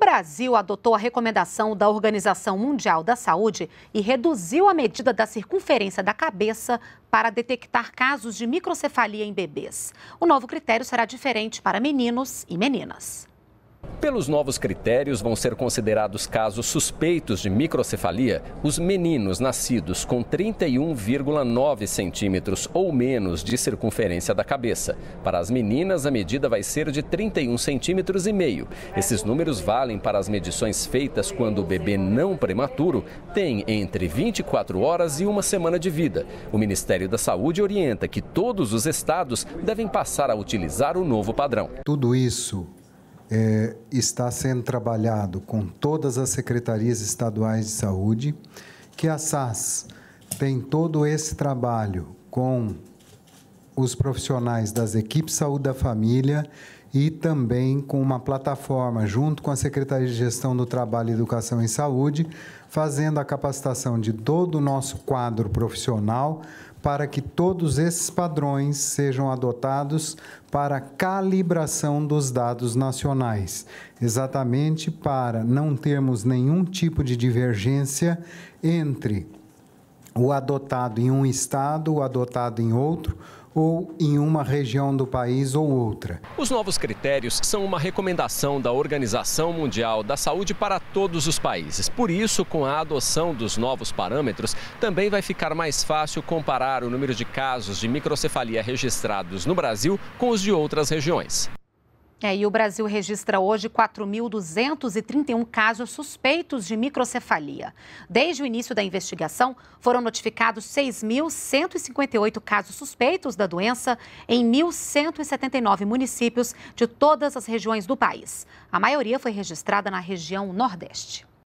O Brasil adotou a recomendação da Organização Mundial da Saúde e reduziu a medida da circunferência da cabeça para detectar casos de microcefalia em bebês. O novo critério será diferente para meninos e meninas. Pelos novos critérios, vão ser considerados casos suspeitos de microcefalia os meninos nascidos com 31,9 centímetros ou menos de circunferência da cabeça. Para as meninas, a medida vai ser de 31 centímetros e meio. Esses números valem para as medições feitas quando o bebê não prematuro tem entre 24 horas e uma semana de vida. O Ministério da Saúde orienta que todos os estados devem passar a utilizar o novo padrão. Tudo isso é, está sendo trabalhado com todas as secretarias estaduais de saúde, que a SAS tem todo esse trabalho com os profissionais das equipes de saúde da família e também com uma plataforma, junto com a Secretaria de Gestão do Trabalho, Educação e Saúde, fazendo a capacitação de todo o nosso quadro profissional para que todos esses padrões sejam adotados para calibração dos dados nacionais, exatamente para não termos nenhum tipo de divergência entre o adotado em um estado, o adotado em outro ou em uma região do país ou outra. Os novos critérios são uma recomendação da Organização Mundial da Saúde para todos os países. Por isso, com a adoção dos novos parâmetros, também vai ficar mais fácil comparar o número de casos de microcefalia registrados no Brasil com os de outras regiões. É, e o Brasil registra hoje 4.231 casos suspeitos de microcefalia. Desde o início da investigação, foram notificados 6.158 casos suspeitos da doença em 1.179 municípios de todas as regiões do país. A maioria foi registrada na região Nordeste.